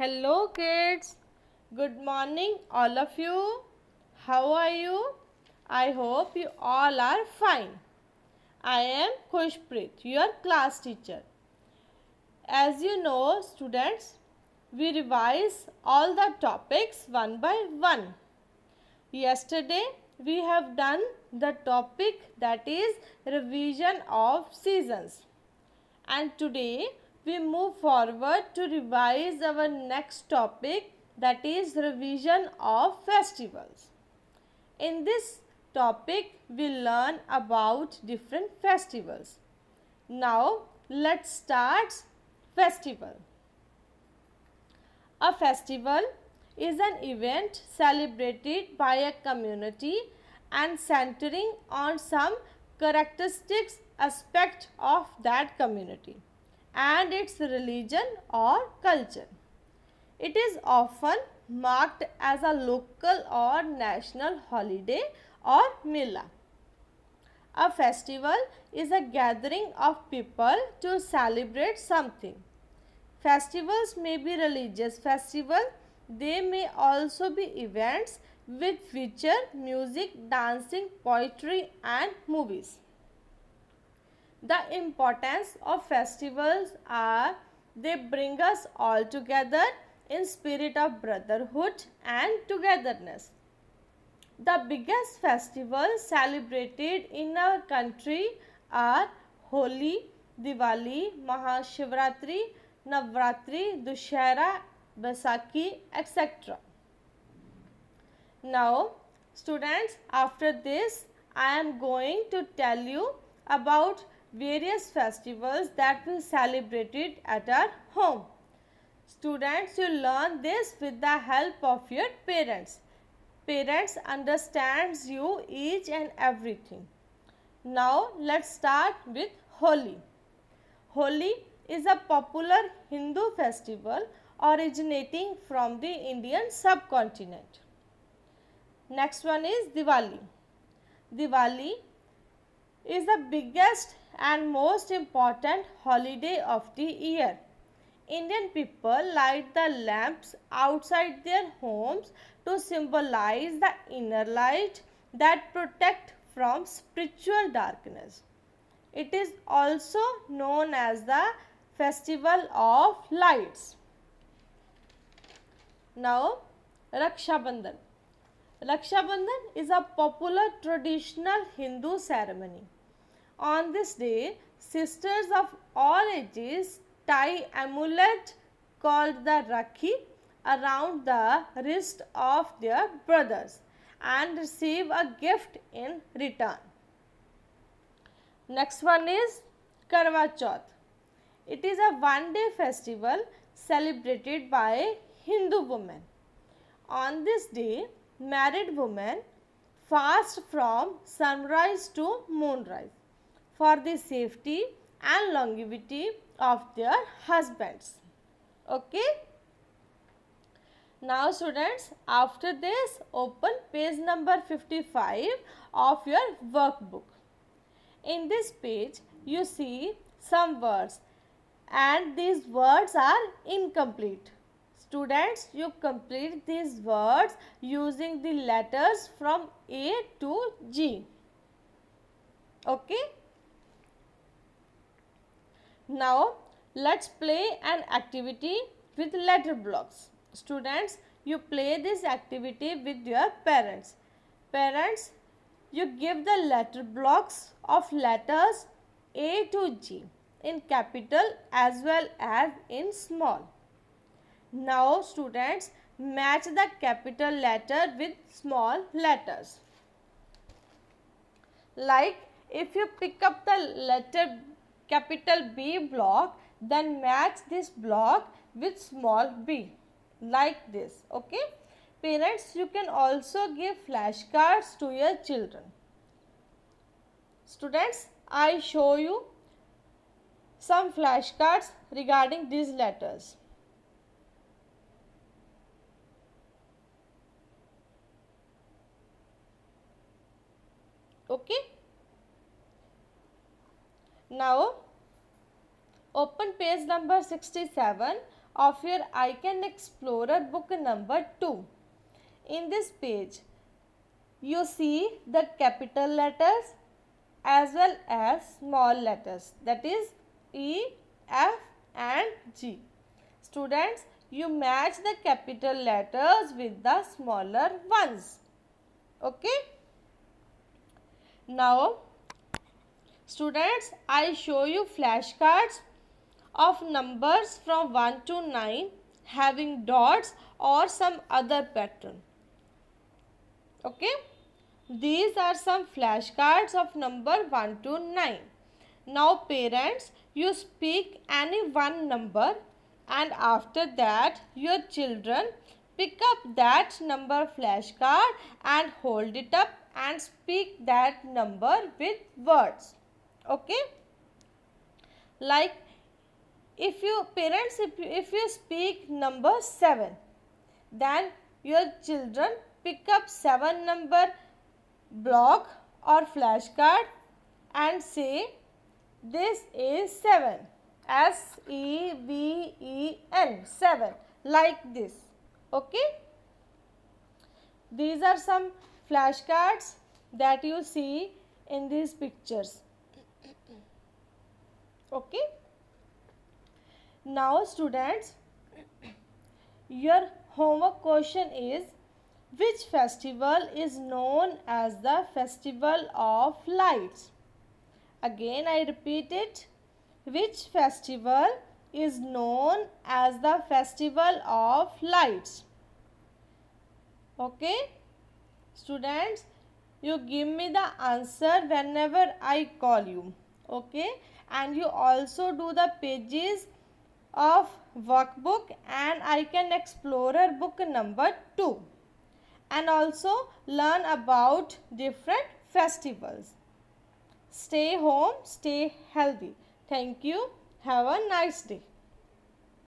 Hello kids. Good morning all of you. How are you? I hope you all are fine. I am Khushpreet, your class teacher. As you know students, we revise all the topics one by one. Yesterday we have done the topic that is revision of seasons. And today we move forward to revise our next topic that is revision of festivals. In this topic we learn about different festivals. Now let's start festival. A festival is an event celebrated by a community and centering on some characteristics aspect of that community and its religion or culture. It is often marked as a local or national holiday or mela. A festival is a gathering of people to celebrate something. Festivals may be religious festivals. They may also be events with feature music, dancing, poetry and movies the importance of festivals are they bring us all together in spirit of brotherhood and togetherness. The biggest festivals celebrated in our country are Holi, Diwali, Mahashivratri, Navratri, Dushera, Basaki, etc. Now, students, after this, I am going to tell you about various festivals that we celebrated at our home. Students, you learn this with the help of your parents. Parents understands you each and everything. Now, let's start with Holi. Holi is a popular Hindu festival originating from the Indian subcontinent. Next one is Diwali. Diwali is the biggest and most important holiday of the year. Indian people light the lamps outside their homes to symbolize the inner light that protect from spiritual darkness. It is also known as the festival of lights. Now, Raksha Bandhan. Raksha Bandhan is a popular traditional Hindu ceremony. On this day, sisters of all ages tie amulet called the Rakhi around the wrist of their brothers and receive a gift in return. Next one is Karwa Chauth. It is a one day festival celebrated by Hindu women. On this day, married women fast from sunrise to moonrise for the safety and longevity of their husbands. Okay. Now students, after this open page number 55 of your workbook. In this page, you see some words and these words are incomplete. Students, you complete these words using the letters from A to G. Okay. Now, let's play an activity with letter blocks. Students, you play this activity with your parents. Parents, you give the letter blocks of letters A to G in capital as well as in small. Now, students, match the capital letter with small letters. Like if you pick up the letter capital B block then match this block with small b like this okay. Parents you can also give flashcards to your children. Students I show you some flashcards regarding these letters. Okay. Now open page number 67 of your Icon Explorer book number 2. In this page you see the capital letters as well as small letters that is E, F and G. Students you match the capital letters with the smaller ones. Okay. Now Students, I show you flashcards of numbers from 1 to 9 having dots or some other pattern. Okay. These are some flashcards of number 1 to 9. Now parents, you speak any one number and after that your children pick up that number flashcard and hold it up and speak that number with words okay like if you parents if you, if you speak number 7 then your children pick up 7 number block or flashcard and say this is 7 S E V E N 7 like this okay these are some flashcards that you see in these pictures okay now students your homework question is which festival is known as the festival of lights again i repeat it which festival is known as the festival of lights okay students you give me the answer whenever i call you okay and you also do the pages of workbook and I can explorer book number 2 and also learn about different festivals. Stay home, stay healthy. Thank you. Have a nice day.